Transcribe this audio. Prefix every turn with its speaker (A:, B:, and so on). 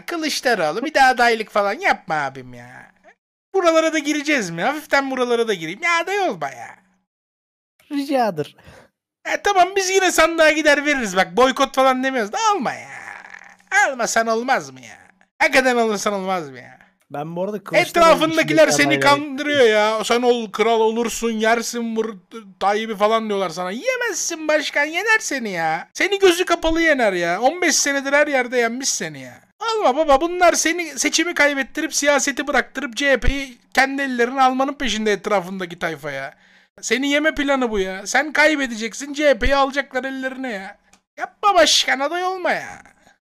A: Kılıçdaroğlu bir daha adaylık falan yapma abim ya. Buralara da gireceğiz mi? Hafiften buralara da gireyim. Ya aday olma ya. Ricadır. E, tamam biz yine sandığa gider veririz. Bak boykot falan demiyoruz da alma ya. Almasan olmaz mı ya? Hakikaten alırsan olmaz mı ya? Ben bu arada Etrafındakiler seni kandırıyor ya. Sen ol kral olursun, yersin vur Tayyip'i falan diyorlar sana. Yemezsin başkan yener seni ya. Seni gözü kapalı yener ya. 15 senedir her yerde yenmiş seni ya. Alma baba bunlar seni seçimi kaybettirip siyaseti bıraktırıp CHP'yi kendi ellerine almanın peşinde etrafındaki tayfaya. Senin yeme planı bu ya. Sen kaybedeceksin CHP'yi alacaklar ellerine ya. Yapma başkan aday olma ya.